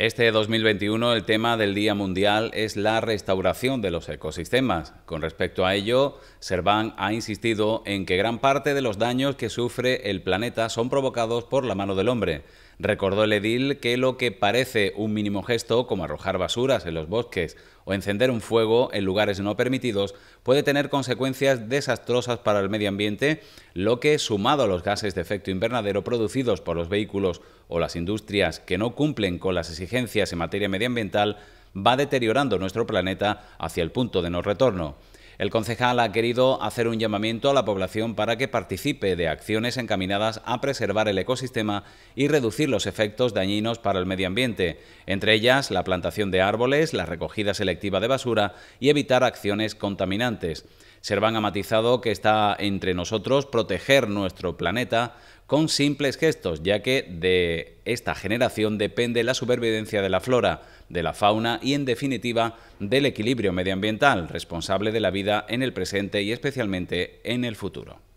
Este 2021 el tema del Día Mundial es la restauración de los ecosistemas. Con respecto a ello, Servan ha insistido en que gran parte de los daños que sufre el planeta son provocados por la mano del hombre. Recordó el edil que lo que parece un mínimo gesto, como arrojar basuras en los bosques o encender un fuego en lugares no permitidos, puede tener consecuencias desastrosas para el medio ambiente, lo que, sumado a los gases de efecto invernadero producidos por los vehículos o las industrias que no cumplen con las exigencias en materia medioambiental va deteriorando nuestro planeta hacia el punto de no retorno. El concejal ha querido hacer un llamamiento a la población para que participe de acciones encaminadas a preservar el ecosistema y reducir los efectos dañinos para el medio ambiente, entre ellas la plantación de árboles, la recogida selectiva de basura y evitar acciones contaminantes. Servan ha matizado que está entre nosotros proteger nuestro planeta con simples gestos, ya que de esta generación depende la supervivencia de la flora, de la fauna y, en definitiva, del equilibrio medioambiental responsable de la vida en el presente y especialmente en el futuro.